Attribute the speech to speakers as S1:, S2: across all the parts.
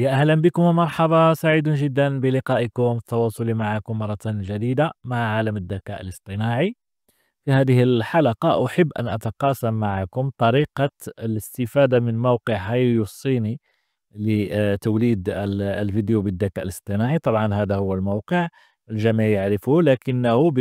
S1: يا أهلا بكم ومرحبا سعيد جدا بلقائكم التواصل معكم مرة جديدة مع عالم الذكاء الاصطناعي في هذه الحلقة أحب أن أتقاسم معكم طريقة الاستفادة من موقع هايو الصيني لتوليد الفيديو بالذكاء الاصطناعي طبعا هذا هو الموقع الجميع يعرفه لكنه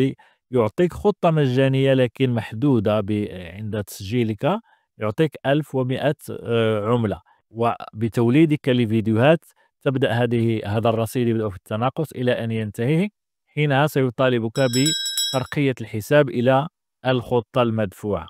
S1: يعطيك خطة مجانية لكن محدودة عند تسجيلك يعطيك 1100 آه، عملة وبتوليدك لفيديوهات تبدا هذه هذا الرصيد يبدا في التناقص الى ان ينتهي حينها سيطالبك بترقيه الحساب الى الخطه المدفوعه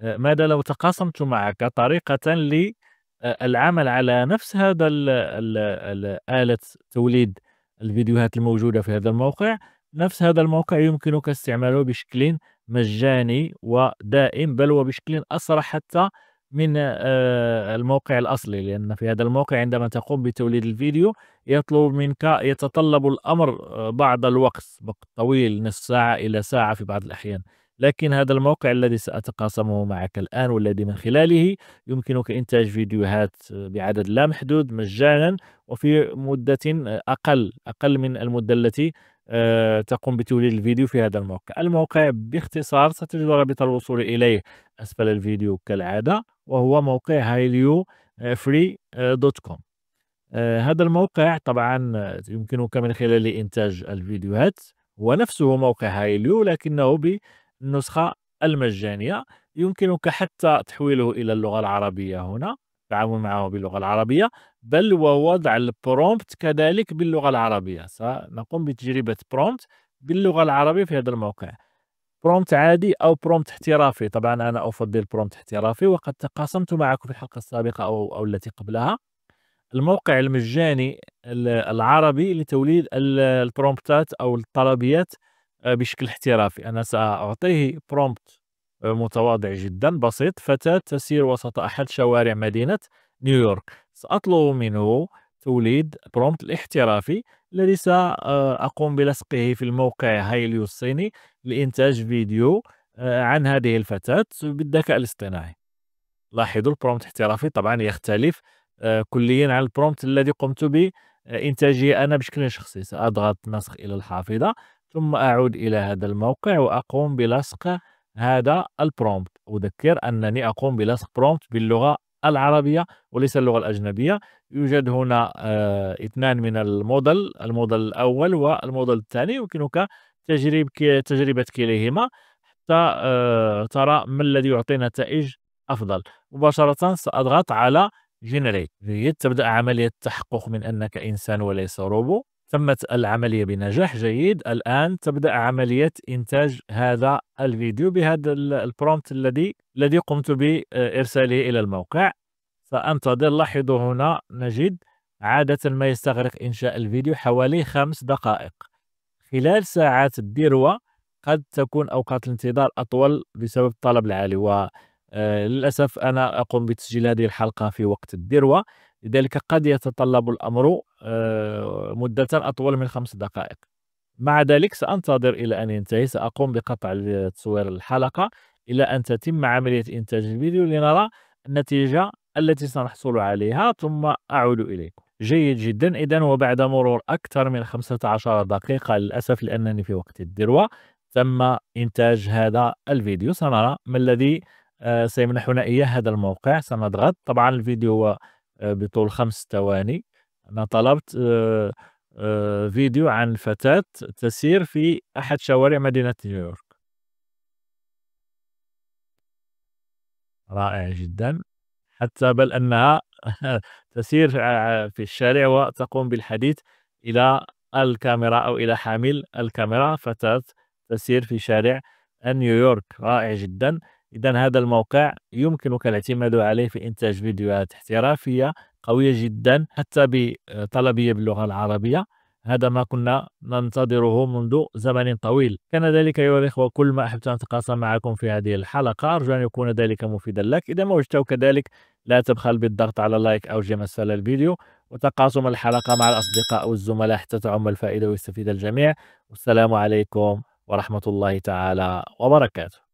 S1: آه، ماذا لو تقاسمت معك طريقه للعمل آه، على نفس هذا ال ال اله توليد الفيديوهات الموجوده في هذا الموقع نفس هذا الموقع يمكنك استعماله بشكل مجاني ودائم بل وبشكل اسرع حتى من آه، الموقع الأصلي لأن في هذا الموقع عندما تقوم بتوليد الفيديو يطلب منك يتطلب الأمر آه، بعض الوقت وقت طويل نصف ساعة إلى ساعة في بعض الأحيان لكن هذا الموقع الذي سأتقاسمه معك الآن والذي من خلاله يمكنك إنتاج فيديوهات آه، بعدد لا محدود مجانا وفي مدة أقل أقل من المدة التي تقوم بتوليد الفيديو في هذا الموقع الموقع باختصار ستجد رابط الوصول إليه أسفل الفيديو كالعادة وهو موقع هايليو فري دوت كوم آه، هذا الموقع طبعا يمكنك من خلاله إنتاج الفيديوهات هو نفسه موقع هايليو لكنه بالنسخة المجانية يمكنك حتى تحويله إلى اللغة العربية هنا التعامل معه باللغة العربية بل ووضع البرومبت كذلك باللغة العربية سنقوم بتجربة برومبت باللغة العربية في هذا الموقع برومت عادي او برومت احترافي طبعا انا افضل برومت احترافي وقد تقاسمت معكم في الحلقه السابقه او او التي قبلها الموقع المجاني العربي لتوليد البرومبتات او الطلبيات آه، بشكل احترافي انا ساعطيه برومبت آه، متواضع جدا بسيط فتاه تسير وسط احد شوارع مدينه نيويورك ساطلب منه توليد برومبت الاحترافي الذي ساقوم بلصقه في الموقع هايليو الصيني لإنتاج فيديو آه، عن هذه الفتاة بالذكاء الاصطناعي لاحظوا البرومبت احترافي طبعا يختلف آه، كليا عن البرومبت الذي قمت بإنتاجه آه، أنا بشكل شخصي سأضغط نسخ إلى الحافظة ثم أعود إلى هذا الموقع وأقوم بلصق هذا البرومبت أذكر أنني أقوم بلصق برومبت باللغة العربية وليس اللغة الأجنبية يوجد هنا اثنان من الموديل الموديل الأول والموديل الثاني يمكنك تجرب تجربة كليهما حتى آه، ترى ما الذي يعطي نتائج أفضل مباشرة سأضغط على جنريت جيد تبدأ عملية التحقق من أنك إنسان وليس روبو تمت العملية بنجاح جيد الآن تبدأ عملية إنتاج هذا الفيديو بهذا البرومت الذي الذي قمت بإرساله إلى الموقع سأنتظر لاحظوا هنا نجد عادة ما يستغرق إنشاء الفيديو حوالي خمس دقائق خلال ساعات الذروه قد تكون اوقات الانتظار اطول بسبب الطلب العالي و آه، للاسف انا اقوم بتسجيل هذه الحلقه في وقت الذروه لذلك قد يتطلب الامر آه، مده اطول من خمس دقائق مع ذلك سانتظر الى ان ينتهي ساقوم بقطع تصوير الحلقه الى ان تتم عمليه انتاج الفيديو لنرى النتيجه التي سنحصل عليها ثم اعود اليكم جيد جدا إذا وبعد مرور أكثر من 15 دقيقة للأسف لأنني في وقت الذروة تم إنتاج هذا الفيديو سنرى ما الذي آه، سيمنحنا إياه هذا الموقع سنضغط طبعا الفيديو هو آه، بطول خمس ثواني أنا طلبت آه، فيديو عن فتاة تسير في أحد شوارع مدينة نيويورك رائع جدا حتى بل أنها تسير في الشارع وتقوم بالحديث إلى الكاميرا أو إلى حامل الكاميرا فتاة تسير في شارع نيويورك رائع جدا إذا هذا الموقع يمكنك الاعتماد عليه في إنتاج فيديوهات احترافية قوية جدا حتى بطلبية باللغة العربية هذا ما كنا ننتظره منذ زمن طويل كان ذلك أيها الإخوة كل ما أحبت أن أتقاسم معكم في هذه الحلقة أرجو أن يكون ذلك مفيدا لك إذا ما وجدته كذلك لا تبخل بالضغط على لايك أو جيم أسفل الفيديو وتقاسم الحلقة مع الأصدقاء والزملاء حتى تعم الفائدة ويستفيد الجميع والسلام عليكم ورحمة الله تعالى وبركاته